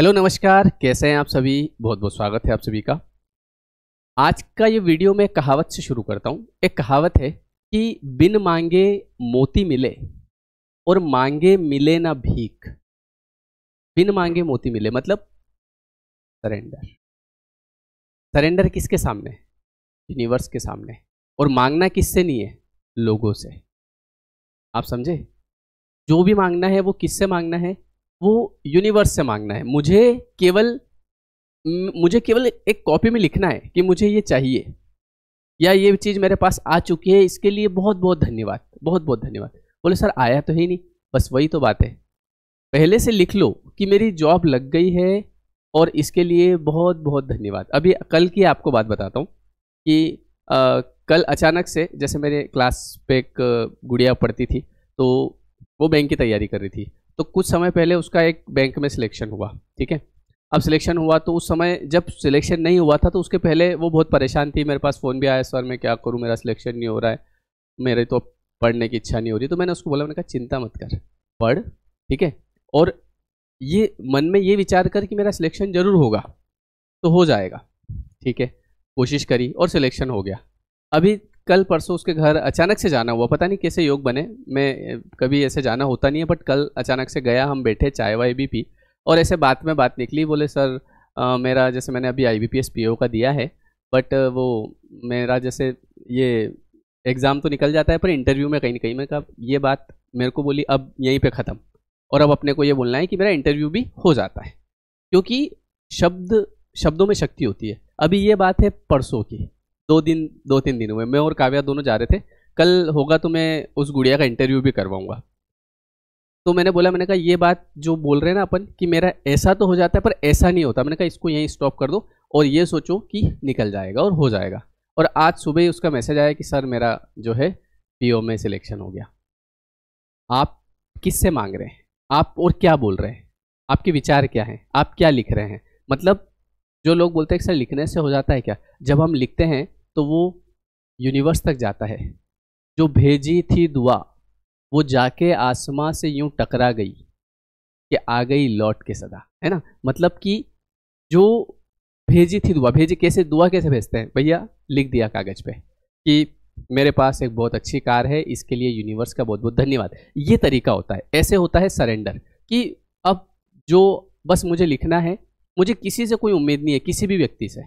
hello नमस्कार कैसे हैं आप सभी बहुत बहुत स्वागत है आप सभी का आज का ये वीडियो मैं कहावत से शुरू करता हूँ एक कहावत है कि बिन मांगे मोती मिले और मांगे मिले ना भीख बिन मांगे मोती मिले मतलब सरेंडर सरेंडर किसके सामने यूनिवर्स के सामने और मांगना किससे नहीं है लोगों से आप समझे जो भी मांगना है वो किससे मांगना है वो यूनिवर्स से मांगना है मुझे केवल मुझे केवल एक कॉपी में लिखना है कि मुझे ये चाहिए या ये चीज़ मेरे पास आ चुकी है इसके लिए बहुत बहुत धन्यवाद बहुत बहुत धन्यवाद बोले सर आया तो ही नहीं बस वही तो बात है पहले से लिख लो कि मेरी जॉब लग गई है और इसके लिए बहुत बहुत धन्यवाद अभी कल की आपको बात बताता हूँ कि आ, कल अचानक से जैसे मेरे क्लास पे एक गुड़िया पढ़ती थी तो वो बैंक की तैयारी कर रही थी तो कुछ समय पहले उसका एक बैंक में सिलेक्शन हुआ ठीक है अब सिलेक्शन हुआ तो उस समय जब सिलेक्शन नहीं हुआ था तो उसके पहले वो बहुत परेशान थी मेरे पास फ़ोन भी आया सर मैं क्या करूँ मेरा सिलेक्शन नहीं हो रहा है मेरे तो पढ़ने की इच्छा नहीं हो रही तो मैंने उसको बोला मैंने कहा चिंता मत कर पढ़ ठीक है और ये मन में ये विचार कर कि मेरा सिलेक्शन ज़रूर होगा तो हो जाएगा ठीक है कोशिश करी और सिलेक्शन हो गया अभी कल परसों उसके घर अचानक से जाना हुआ पता नहीं कैसे योग बने मैं कभी ऐसे जाना होता नहीं है बट कल अचानक से गया हम बैठे चाय वाय भी पी और ऐसे बात में बात निकली बोले सर आ, मेरा जैसे मैंने अभी आई बी पी का दिया है बट वो मेरा जैसे ये एग्ज़ाम तो निकल जाता है पर इंटरव्यू में कहीं ना कहीं मैं कहा ये बात मेरे को बोली अब यहीं पे ख़त्म और अब अपने को ये बोलना है कि मेरा इंटरव्यू भी हो जाता है क्योंकि शब्द शब्दों में शक्ति होती है अभी ये बात है परसों की दो दिन दो तीन दिन हुए मैं और काव्या दोनों जा रहे थे कल होगा तो मैं उस गुड़िया का इंटरव्यू भी करवाऊंगा तो मैंने बोला मैंने कहा ये बात जो बोल रहे हैं ना अपन कि मेरा ऐसा तो हो जाता है पर ऐसा नहीं होता मैंने कहा इसको यहीं स्टॉप कर दो और ये सोचो कि निकल जाएगा और हो जाएगा और आज सुबह ही उसका मैसेज आया कि सर मेरा जो है पीओ में सिलेक्शन हो गया आप किससे मांग रहे हैं आप और क्या बोल रहे हैं आपके विचार क्या हैं आप क्या लिख रहे हैं मतलब जो लोग बोलते हैं सर लिखने से हो जाता है क्या जब हम लिखते हैं तो वो यूनिवर्स तक जाता है जो भेजी थी दुआ वो जाके आसमां से यूं टकरा गई कि आ गई लौट के सदा है ना मतलब कि जो भेजी थी दुआ भेजी कैसे दुआ कैसे भेजते हैं भैया लिख दिया कागज़ पे कि मेरे पास एक बहुत अच्छी कार है इसके लिए यूनिवर्स का बहुत बहुत धन्यवाद ये तरीका होता है ऐसे होता है सरेंडर कि अब जो बस मुझे लिखना है मुझे किसी से कोई उम्मीद नहीं है किसी भी व्यक्ति से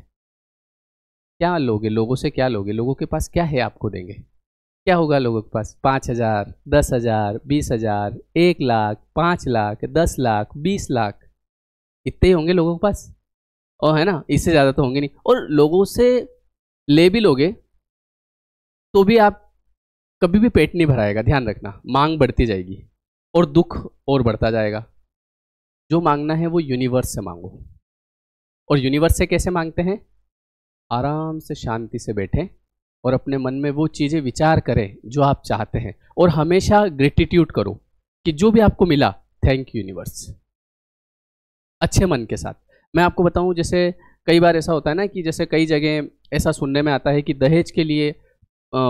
क्या लोगे लोगों से क्या लोगे लोगों के पास क्या है आपको देंगे क्या होगा लोगों के पास पाँच हज़ार दस हज़ार बीस हज़ार एक लाख पाँच लाख दस लाख बीस लाख इतने होंगे लोगों के पास और है ना इससे ज़्यादा तो होंगे नहीं और लोगों से ले भी लोगे तो भी आप कभी भी पेट नहीं भराएगा ध्यान रखना मांग बढ़ती जाएगी और दुख और बढ़ता जाएगा जो मांगना है वो यूनिवर्स से मांगो और यूनिवर्स से कैसे मांगते हैं आराम से शांति से बैठें और अपने मन में वो चीज़ें विचार करें जो आप चाहते हैं और हमेशा ग्रेटिट्यूड करो कि जो भी आपको मिला थैंक यू यूनिवर्स अच्छे मन के साथ मैं आपको बताऊं जैसे कई बार ऐसा होता है ना कि जैसे कई जगह ऐसा सुनने में आता है कि दहेज के लिए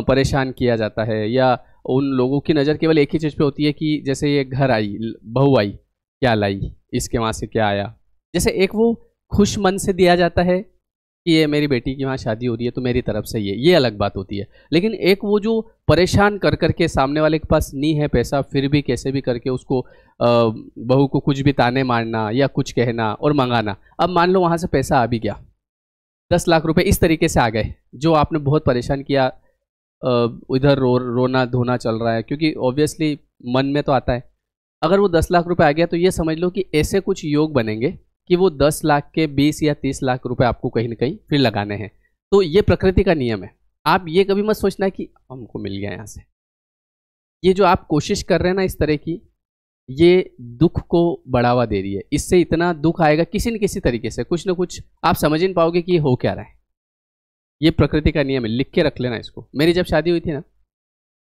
परेशान किया जाता है या उन लोगों की नज़र केवल एक ही चीज़ पे होती है कि जैसे ये घर आई बहू आई क्या लाई इसके वहाँ से क्या आया जैसे एक वो खुश मन से दिया जाता है कि ये मेरी बेटी की वहाँ शादी हो रही है तो मेरी तरफ से ये ये अलग बात होती है लेकिन एक वो जो परेशान कर कर के सामने वाले के पास नहीं है पैसा फिर भी कैसे भी करके उसको बहू को कुछ भी ताने मारना या कुछ कहना और मंगाना अब मान लो वहाँ से पैसा आ भी गया दस लाख रुपए इस तरीके से आ गए जो आपने बहुत परेशान किया इधर रो रोना धोना चल रहा है क्योंकि ऑब्वियसली मन में तो आता है अगर वो दस लाख रुपए आ गया तो ये समझ लो कि ऐसे कुछ योग बनेंगे कि वो दस लाख के बीस या तीस लाख रुपए आपको कहीं ना कहीं फिर लगाने हैं तो ये प्रकृति का नियम है आप ये कभी मत सोचना कि हमको मिल गया यहाँ से ये जो आप कोशिश कर रहे हैं ना इस तरह की ये दुख को बढ़ावा दे रही है इससे इतना दुख आएगा किसी न किसी तरीके से कुछ ना कुछ आप समझ नहीं पाओगे कि ये हो क्या रहा है ये प्रकृति का नियम है लिख के रख लेना इसको मेरी जब शादी हुई थी ना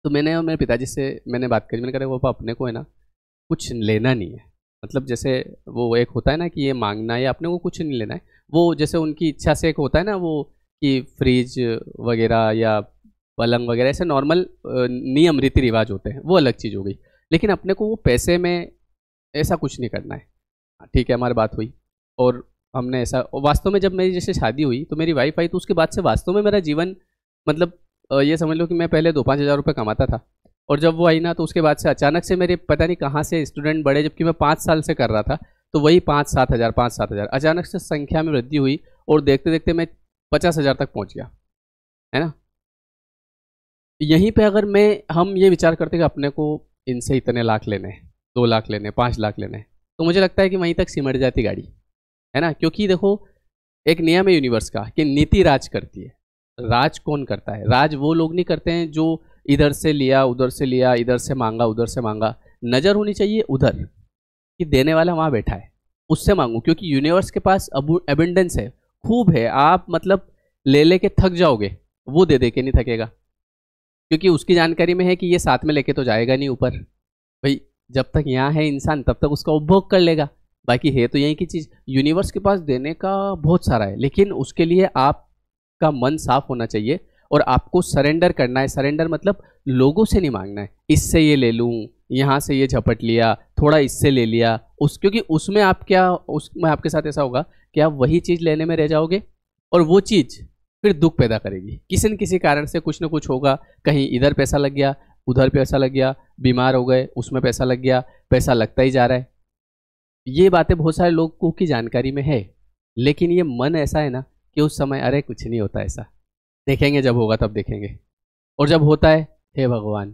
तो मैंने और मेरे पिताजी से मैंने बात करी मैंने कहा वो अपने को है ना कुछ लेना नहीं है मतलब जैसे वो एक होता है ना कि ये मांगना है अपने को कुछ नहीं लेना है वो जैसे उनकी इच्छा से एक होता है ना वो कि फ्रिज वगैरह या पलंग वगैरह ऐसे नॉर्मल नियम रीति रिवाज होते हैं वो अलग चीज़ हो गई लेकिन अपने को वो पैसे में ऐसा कुछ नहीं करना है हाँ, ठीक है हमारी बात हुई और हमने ऐसा वास्तव में जब मेरी जैसे शादी हुई तो मेरी वाइफ आई तो उसके बाद से वास्तव में मेरा जीवन मतलब ये समझ लो कि मैं पहले दो पाँच हज़ार रुपये कमाता था और जब वो आई ना तो उसके बाद से अचानक से मेरे पता नहीं कहाँ से स्टूडेंट बढ़े जबकि मैं पाँच साल से कर रहा था तो वही पाँच सात हज़ार पाँच सात हज़ार अचानक से संख्या में वृद्धि हुई और देखते देखते मैं पचास हज़ार तक पहुँच गया है ना यहीं पे अगर मैं हम ये विचार करते कि अपने को इनसे इतने लाख लेने हैं दो लाख लेने पाँच लाख लेने तो मुझे लगता है कि वहीं तक सिमट जाती गाड़ी है ना क्योंकि देखो एक नियम है यूनिवर्स का कि नीति राज करती है राज कौन करता है राज वो लोग नहीं करते हैं जो इधर से लिया उधर से लिया इधर से मांगा उधर से मांगा नज़र होनी चाहिए उधर कि देने वाला वहाँ बैठा है उससे मांगू क्योंकि यूनिवर्स के पास एबेंडेंस है खूब है आप मतलब ले लेके थक जाओगे वो दे दे के नहीं थकेगा क्योंकि उसकी जानकारी में है कि ये साथ में लेके तो जाएगा नहीं ऊपर भाई जब तक यहाँ है इंसान तब तक उसका उपभोग कर लेगा बाकी है तो यहीं की चीज़ यूनिवर्स के पास देने का बहुत सारा है लेकिन उसके लिए आपका मन साफ होना चाहिए और आपको सरेंडर करना है सरेंडर मतलब लोगों से नहीं मांगना है इससे ये ले लूँ यहाँ से ये झपट लिया थोड़ा इससे ले लिया उस क्योंकि उसमें आप क्या उसमें आपके साथ ऐसा होगा कि आप वही चीज़ लेने में रह जाओगे और वो चीज़ फिर दुख पैदा करेगी किसी न किसी कारण से कुछ ना कुछ होगा कहीं इधर पैसा लग गया उधर पैसा लग गया बीमार हो गए उसमें पैसा लग गया पैसा लगता ही जा रहा है ये बातें बहुत सारे लोगों की जानकारी में है लेकिन ये मन ऐसा है ना कि उस समय अरे कुछ नहीं होता ऐसा देखेंगे जब होगा तब देखेंगे और जब होता है हे भगवान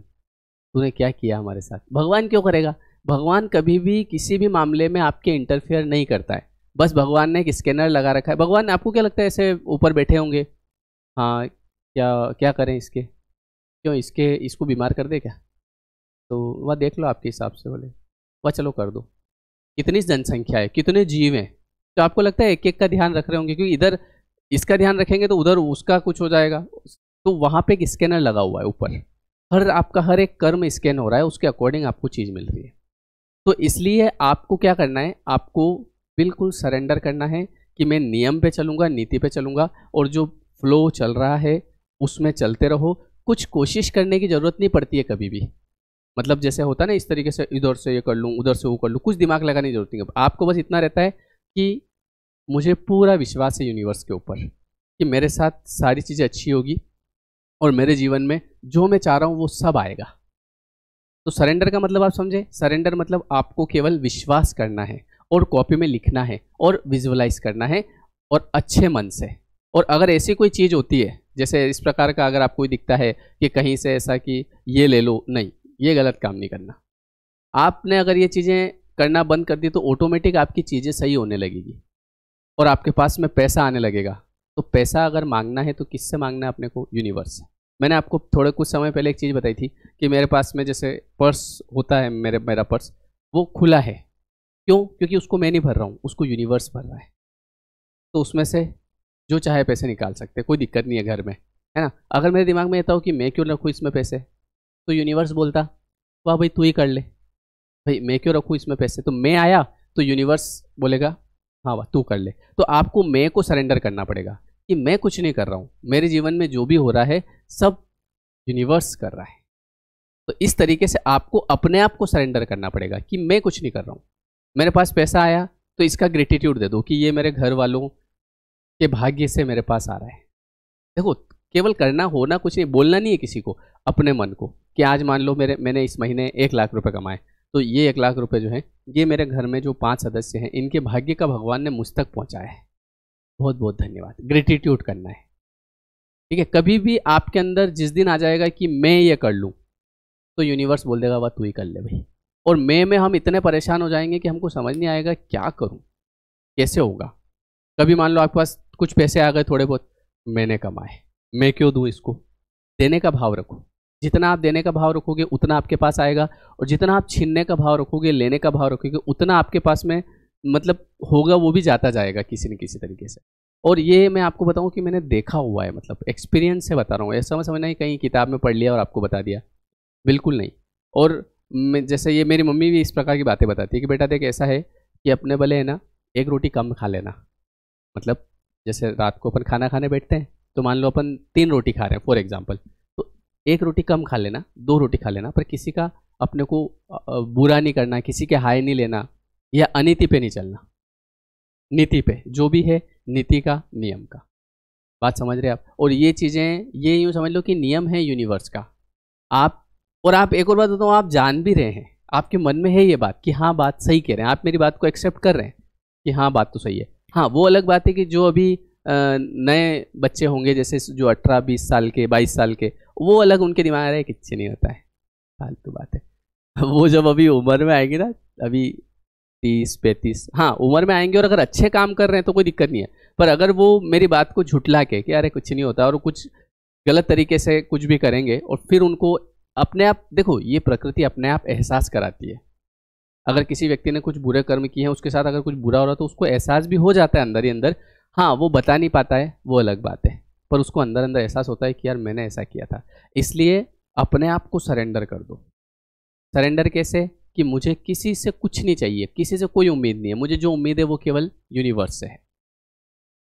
तूने क्या किया हमारे साथ भगवान क्यों करेगा भगवान कभी भी किसी भी मामले में आपके इंटरफेयर नहीं करता है बस भगवान ने एक स्कैनर लगा रखा है भगवान आपको क्या लगता है ऐसे ऊपर बैठे होंगे हाँ क्या क्या करें इसके क्यों इसके इसको बीमार कर दे क्या तो वह देख लो आपके हिसाब से बोले वह चलो कर दो कितनी जनसंख्या है कितने जीव हैं तो आपको लगता है एक एक का ध्यान रख रहे होंगे क्योंकि इधर इसका ध्यान रखेंगे तो उधर उसका कुछ हो जाएगा तो वहाँ पे एक स्कैनर लगा हुआ है ऊपर हर आपका हर एक कर्म स्कैन हो रहा है उसके अकॉर्डिंग आपको चीज़ मिल रही है तो इसलिए आपको क्या करना है आपको बिल्कुल सरेंडर करना है कि मैं नियम पे चलूँगा नीति पे चलूँगा और जो फ्लो चल रहा है उसमें चलते रहो कुछ कोशिश करने की ज़रूरत नहीं पड़ती है कभी भी मतलब जैसे होता है ना इस तरीके से इधर से ये कर लूँ उधर से वो कर लूँ कुछ दिमाग लगाने की जरूरत नहीं है आपको बस इतना रहता है कि मुझे पूरा विश्वास है यूनिवर्स के ऊपर कि मेरे साथ सारी चीज़ें अच्छी होगी और मेरे जीवन में जो मैं चाह रहा हूँ वो सब आएगा तो सरेंडर का मतलब आप समझें सरेंडर मतलब आपको केवल विश्वास करना है और कॉपी में लिखना है और विजुअलाइज करना है और अच्छे मन से और अगर ऐसी कोई चीज़ होती है जैसे इस प्रकार का अगर आपको दिखता है कि कहीं से ऐसा कि ये ले लो नहीं ये गलत काम नहीं करना आपने अगर ये चीज़ें करना बंद कर दी तो ऑटोमेटिक आपकी चीज़ें सही होने लगेगी और आपके पास में पैसा आने लगेगा तो पैसा अगर मांगना है तो किससे मांगना है अपने को यूनिवर्स मैंने आपको थोड़े कुछ समय पहले एक चीज़ बताई थी कि मेरे पास में जैसे पर्स होता है मेरे मेरा पर्स वो खुला है क्यों क्योंकि उसको मैं नहीं भर रहा हूँ उसको यूनिवर्स भर रहा है तो उसमें से जो चाहे पैसे निकाल सकते कोई दिक्कत नहीं है घर में है ना अगर मेरे दिमाग में रहता हो कि मैं क्यों रखूँ इसमें पैसे तो यूनिवर्स बोलता वाह भाई तू ही कर ले भाई मैं क्यों रखूँ इसमें पैसे तो मैं आया तो यूनिवर्स बोलेगा हाँ वाह तू कर ले तो आपको मैं को सरेंडर करना पड़ेगा कि मैं कुछ नहीं कर रहा हूँ मेरे जीवन में जो भी हो रहा है सब यूनिवर्स कर रहा है तो इस तरीके से आपको अपने आप को सरेंडर करना पड़ेगा कि मैं कुछ नहीं कर रहा हूँ मेरे पास पैसा आया तो इसका ग्रेटिट्यूड दे दो कि ये मेरे घर वालों के भाग्य से मेरे पास आ रहा है देखो केवल करना होना कुछ नहीं बोलना नहीं है किसी को अपने मन को कि आज मान लो मेरे मैंने इस महीने एक लाख रुपए कमाए तो ये एक लाख रुपए जो है ये मेरे घर में जो पांच सदस्य हैं इनके भाग्य का भगवान ने मुझ तक पहुँचाया है बहुत बहुत धन्यवाद ग्रेटिट्यूड करना है ठीक है कभी भी आपके अंदर जिस दिन आ जाएगा कि मैं ये कर लूँ तो यूनिवर्स बोल देगा वह तू ही कर ले भाई और मे में हम इतने परेशान हो जाएंगे कि हमको समझ नहीं आएगा क्या करूं कैसे होगा कभी मान लो आपके पास कुछ पैसे आ गए थोड़े बहुत मैंने कमाए मैं क्यों दूं इसको देने का भाव रखो जितना आप देने का भाव रखोगे उतना आपके पास आएगा और जितना आप छीनने का भाव रखोगे लेने का भाव रखोगे उतना आपके पास में मतलब होगा वो भी जाता जाएगा किसी न किसी तरीके से और ये मैं आपको बताऊं कि मैंने देखा हुआ है मतलब एक्सपीरियंस से बता रहा हूँ ऐसा समझ ही कहीं किताब में पढ़ लिया और आपको बता दिया बिल्कुल नहीं और जैसे ये मेरी मम्मी भी इस प्रकार की बातें बताती है कि बेटा देख ऐसा है कि अपने भले है ना एक रोटी कम खा लेना मतलब जैसे रात को अपन खाना खाने बैठते हैं तो मान लो अपन तीन रोटी खा रहे हैं फॉर एग्जाम्पल एक रोटी कम खा लेना दो रोटी खा लेना पर किसी का अपने को बुरा नहीं करना किसी के हाय नहीं लेना या अनिति पे नहीं चलना नीति पे जो भी है नीति का नियम का बात समझ रहे आप और ये चीज़ें ये यूँ समझ लो कि नियम है यूनिवर्स का आप और आप एक और बात बताऊँ आप जान भी रहे हैं आपके मन में है ये बात कि हाँ बात सही कह रहे हैं आप मेरी बात को एक्सेप्ट कर रहे हैं कि हाँ बात तो सही है हाँ वो अलग बात है कि जो अभी नए बच्चे होंगे जैसे जो अठारह बीस साल के बाईस साल के वो अलग उनके दिमाग रहे किच्छे नहीं होता है फालतू बात है वो जब अभी उम्र में आएंगे ना अभी तीस पैंतीस हाँ उम्र में आएंगे और अगर अच्छे काम कर रहे हैं तो कोई दिक्कत नहीं है पर अगर वो मेरी बात को झुटला के कि अरे कुछ नहीं होता और कुछ गलत तरीके से कुछ भी करेंगे और फिर उनको अपने आप देखो ये प्रकृति अपने आप एहसास कराती है अगर किसी व्यक्ति ने कुछ बुरे कर्म किए हैं उसके साथ अगर कुछ बुरा हो रहा तो उसको एहसास भी हो जाता है अंदर ही अंदर हाँ वो बता नहीं पाता है वो अलग बात है पर उसको अंदर अंदर एहसास होता है कि यार मैंने ऐसा किया था इसलिए अपने आप को सरेंडर कर दो सरेंडर कैसे कि मुझे किसी से कुछ नहीं चाहिए किसी से कोई उम्मीद नहीं है मुझे जो उम्मीद है वो केवल यूनिवर्स से है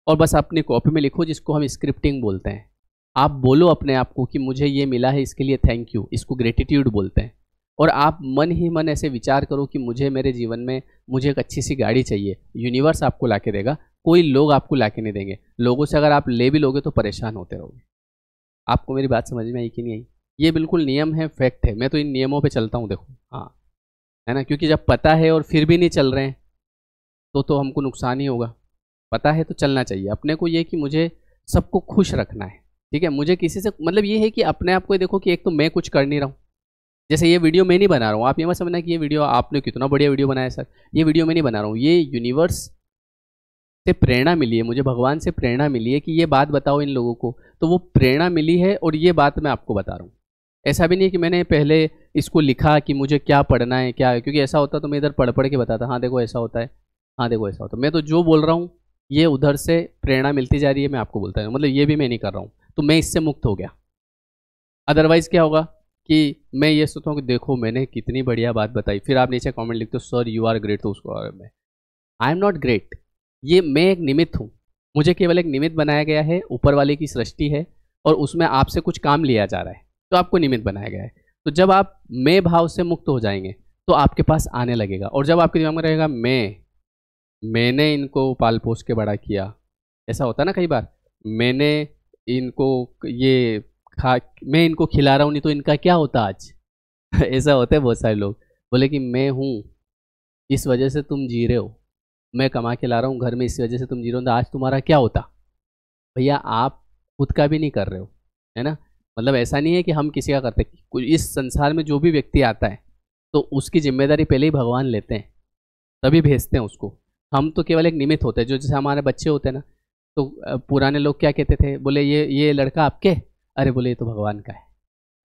और बस अपनी कॉपी में लिखो जिसको हम स्क्रिप्टिंग बोलते हैं आप बोलो अपने आप को कि मुझे ये मिला है इसके लिए थैंक यू इसको ग्रेटिट्यूड बोलते हैं और आप मन ही मन ऐसे विचार करो कि मुझे मेरे जीवन में मुझे एक अच्छी सी गाड़ी चाहिए यूनिवर्स आपको ला के देगा कोई लोग आपको ला नहीं देंगे लोगों से अगर आप ले भी लोगे तो परेशान होते रहोगे आपको मेरी बात समझ में आई कि नहीं आई ये बिल्कुल नियम है फैक्ट है मैं तो इन नियमों पे चलता हूँ देखो हाँ है ना क्योंकि जब पता है और फिर भी नहीं चल रहे हैं तो तो हमको नुकसान ही होगा पता है तो चलना चाहिए अपने को ये कि मुझे सबको खुश रखना है ठीक है मुझे किसी से मतलब ये है कि अपने आप को देखो कि एक तो मैं कुछ कर नहीं रहा हूँ जैसे ये वीडियो मैं नहीं बना रहा हूँ आप ये मत समझना कि ये वीडियो आपने कितना बढ़िया वीडियो बनाया सर ये वीडियो मैं नहीं बना रहा हूँ ये यूनिवर्स से प्रेरणा मिली है मुझे भगवान से प्रेरणा मिली है कि ये बात बताओ इन लोगों को तो वो प्रेरणा मिली है और ये बात मैं आपको बता रहा हूँ ऐसा भी नहीं कि मैंने पहले इसको लिखा कि मुझे क्या पढ़ना है क्या है क्योंकि ऐसा होता तो मैं इधर पढ़ पढ़ के बताता हाँ देखो ऐसा होता है हाँ देखो ऐसा होता है मैं तो जो बोल रहा हूँ ये उधर से प्रेरणा मिलती जा रही है मैं आपको बोलता हूँ मतलब ये भी मैं नहीं कर रहा हूँ तो मैं इससे मुक्त हो गया अदरवाइज़ क्या होगा कि मैं ये सोचता हूँ कि देखो मैंने कितनी बढ़िया बात बताई फिर आप नीचे कॉमेंट लिखते हो सर यू आर ग्रेट तो उसको आई एम नॉट ग्रेट ये मैं एक निमित्त हूँ मुझे केवल एक निमित्त बनाया गया है ऊपर वाले की सृष्टि है और उसमें आपसे कुछ काम लिया जा रहा है तो आपको निमित्त बनाया गया है तो जब आप मैं भाव से मुक्त हो जाएंगे तो आपके पास आने लगेगा और जब आपके दिमाग में रहेगा मैं मैंने इनको पाल पोस के बड़ा किया ऐसा होता ना कई बार मैंने इनको ये खा मैं इनको खिला रहा हूँ नहीं तो इनका क्या होता आज ऐसा होता है बहुत सारे लोग बोले कि मैं हूँ इस वजह से तुम जी रहे हो मैं कमा के ला रहा हूँ घर में इस वजह से तुम जीरो आज तुम्हारा क्या होता भैया आप खुद का भी नहीं कर रहे हो है ना मतलब ऐसा नहीं है कि हम किसी का करते इस संसार में जो भी व्यक्ति आता है तो उसकी जिम्मेदारी पहले ही भगवान लेते हैं तभी भेजते हैं उसको हम तो केवल एक निमित्त होते हैं जो जैसे हमारे बच्चे होते हैं ना तो पुराने लोग क्या कहते थे बोले ये ये लड़का आपके अरे बोले ये तो भगवान का है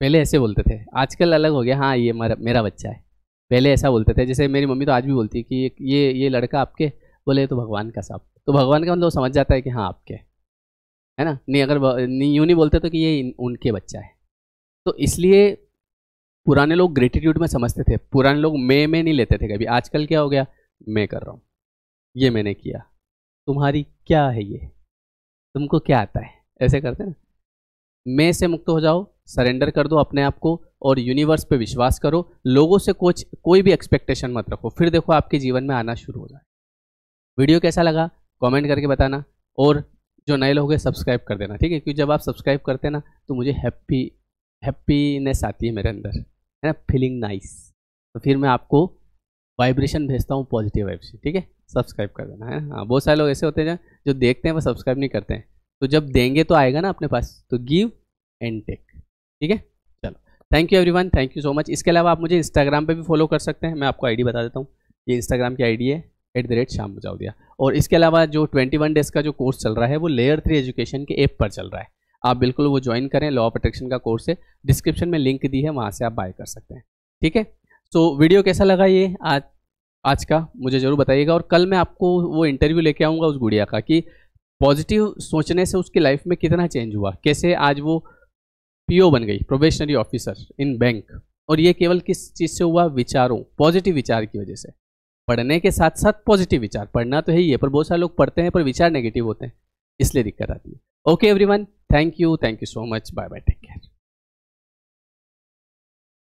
पहले ऐसे बोलते थे आजकल अलग हो गया हाँ ये मेरा बच्चा है पहले ऐसा बोलते थे जैसे मेरी मम्मी तो आज भी बोलती है कि ये ये लड़का आपके बोले तो भगवान का साहब तो भगवान का मतलब समझ जाता है कि हाँ आपके है ना नहीं अगर नहीं यूँ नहीं बोलते तो कि ये उनके बच्चा है तो इसलिए पुराने लोग ग्रेटिट्यूड में समझते थे पुराने लोग मैं मैं नहीं लेते थे कभी आजकल क्या हो गया मैं कर रहा हूँ ये मैंने किया तुम्हारी क्या है ये तुमको क्या आता है ऐसे करते हैं मैं से मुक्त हो जाओ सरेंडर कर दो अपने आप को और यूनिवर्स पे विश्वास करो लोगों से कुछ कोई भी एक्सपेक्टेशन मत रखो फिर देखो आपके जीवन में आना शुरू हो जाए वीडियो कैसा लगा कमेंट करके बताना और जो नए लोग हैं सब्सक्राइब कर देना ठीक है क्योंकि जब आप सब्सक्राइब करते हैं ना तो मुझे हैप्पी हैप्पीनेस आती है मेरे अंदर है ना फीलिंग नाइस तो फिर मैं आपको वाइब्रेशन भेजता हूँ पॉजिटिव वाइब से ठीक है सब्सक्राइब कर देना है हाँ बहुत सारे लोग ऐसे होते हैं जो देखते हैं वो सब्सक्राइब नहीं करते हैं तो जब देंगे तो आएगा ना अपने पास तो गिव एंड टेक ठीक है चलो thank you everyone thank you so much इसके अलावा आप मुझे इंस्टाग्राम पे भी फॉलो कर सकते हैं मैं आपको आईडी बता देता हूँ ये इंस्टाग्राम की आईडी है एट द रेट शाम दिया और इसके अलावा जो ट्वेंटी वन डेज का जो कोर्स चल रहा है वो लेयर थ्री एजुकेशन के ऐप पर चल रहा है आप बिल्कुल वो ज्वाइन करें लॉ प्रोटेक्शन का कोर्स है डिस्क्रिप्शन में लिंक दी है वहाँ से आप बाय कर सकते हैं ठीक है सो so, वीडियो कैसा लगा ये आज आज का मुझे ज़रूर बताइएगा और कल मैं आपको वो इंटरव्यू लेके आऊँगा उस गुड़िया का कि पॉजिटिव सोचने से उसकी लाइफ में कितना चेंज हुआ कैसे आज वो पीओ बन गई प्रोबेशनरी ऑफिसर इन बैंक और ये केवल किस चीज़ से हुआ विचारों पॉजिटिव विचार की वजह से पढ़ने के साथ साथ पॉजिटिव विचार पढ़ना तो है ही है पर बहुत सारे लोग पढ़ते हैं पर विचार नेगेटिव होते हैं इसलिए दिक्कत आती है okay everyone thank you thank you so much bye bye take care